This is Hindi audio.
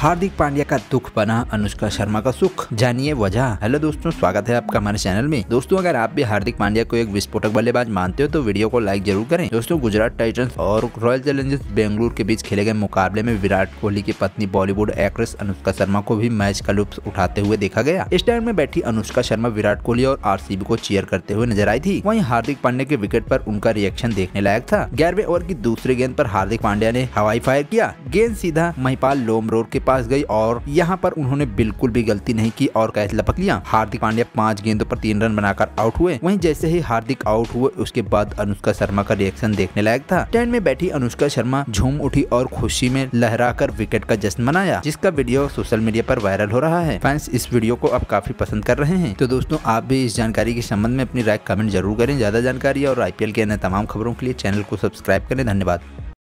हार्दिक पांड्या का दुख बना अनुष्का शर्मा का सुख जानिए वजह हेलो दोस्तों स्वागत है आपका हमारे चैनल में दोस्तों अगर आप भी हार्दिक पांड्या को एक विस्फोटक बल्लेबाज मानते हो तो वीडियो को लाइक जरूर करें दोस्तों गुजरात टाइटंस और रॉयल चैलेंजर्स बेंगलुरु के बीच खेले गए मुकाबले में विराट कोहली की पत्नी बॉलीवुड एक्ट्रेस अनुष्का शर्मा को भी मैच का लुप्त उठाते हुए देखा गया स्टैंड में बैठी अनुष्का शर्मा विराट कोहली और आर को चेयर करते हुए नजर आई थी वही हार्दिक पांड्या के विकेट आरोप उनका रिएक्शन देखने लायक था ग्यारहवें ओवर की दूसरे गेंद पर हार्दिक पांड्या ने हवाई फायर किया गेंद सीधा महिपाल लोमरोड के पास गई और यहाँ पर उन्होंने बिल्कुल भी गलती नहीं की और कैच लपक लिया हार्दिक पांड्या पांच गेंदों पर तीन रन बनाकर आउट हुए वहीं जैसे ही हार्दिक आउट हुए उसके बाद अनुष्का शर्मा का रिएक्शन देखने लायक था स्टैंड में बैठी अनुष्का शर्मा झूम उठी और खुशी में लहरा विकेट का जश्न मनाया जिसका वीडियो सोशल मीडिया आरोप वायरल हो रहा है फैंस इस वीडियो को अब काफी पसंद कर रहे हैं तो दोस्तों आप भी इस जानकारी के संबंध में अपनी राय कमेंट जरूर करें ज्यादा जानकारी और आईपीएल के अन्य तमाम खबरों के लिए चैनल को सब्सक्राइब करें धन्यवाद